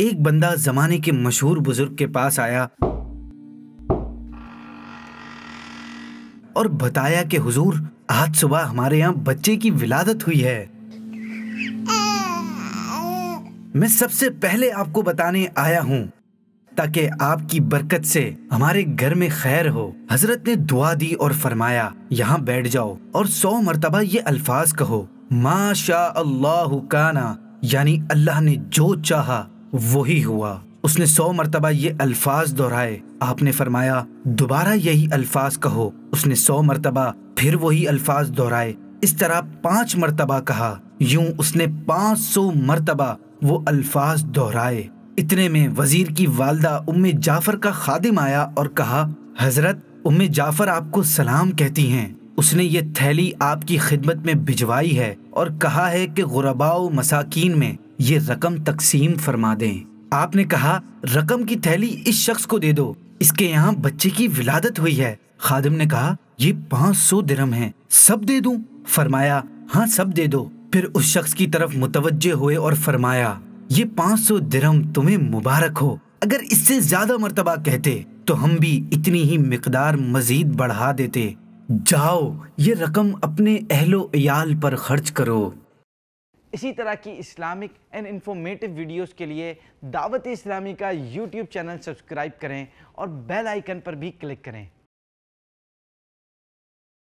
एक बंदा जमाने के मशहूर बुजुर्ग के पास आया और बताया कि हुजूर आज सुबह हमारे यहाँ बच्चे की विलादत हुई है मैं सबसे पहले आपको बताने आया हूँ ताकि आपकी बरकत से हमारे घर में खैर हो हजरत ने दुआ दी और फरमाया यहाँ बैठ जाओ और सौ मरतबा ये अल्फाज कहो माशा अल्लाह काना यानी अल्लाह ने जो चाहा वही हुआ उसने सौ मरतबा ये अल्फाज दोहराए आपने फरमाया दोबारा यही अल्फाज कहो उसने सौ मरतबा फिर वही अल्फाज दोहराए इस तरह पांच मरतबा कहा यूं उसने पाँच सौ मरतबा वो अल्फाज दोहराए इतने में वजीर की वालदा उम्म जाफर का खादिम आया और कहा हजरत उम्म जाफर आपको सलाम कहती हैं उसने ये थैली आपकी खिदमत में भिजवाई है और कहा है कि गुरबाओ मसाकिन में ये रकम तकसीम फरमा दें आपने कहा रकम की थैली इस शख्स को दे दो इसके यहाँ बच्चे की विलादत हुई है खादिम ने कहा ये पाँच सौ दिरम है सब दे दूं फरमाया हाँ सब दे दो फिर उस शख्स की तरफ मुतवजे हुए और फरमाया ये पाँच सौ दिरम तुम्हें मुबारक हो अगर इससे ज्यादा मरतबा कहते तो हम भी इतनी ही मकदार मजीद बढ़ा देते जाओ ये रकम अपने अहलो याल पर खर्च करो इसी तरह की इस्लामिक एंड इंफॉर्मेटिव वीडियोस के लिए दावत इस्लामी का यूट्यूब चैनल सब्सक्राइब करें और बेल आइकन पर भी क्लिक करें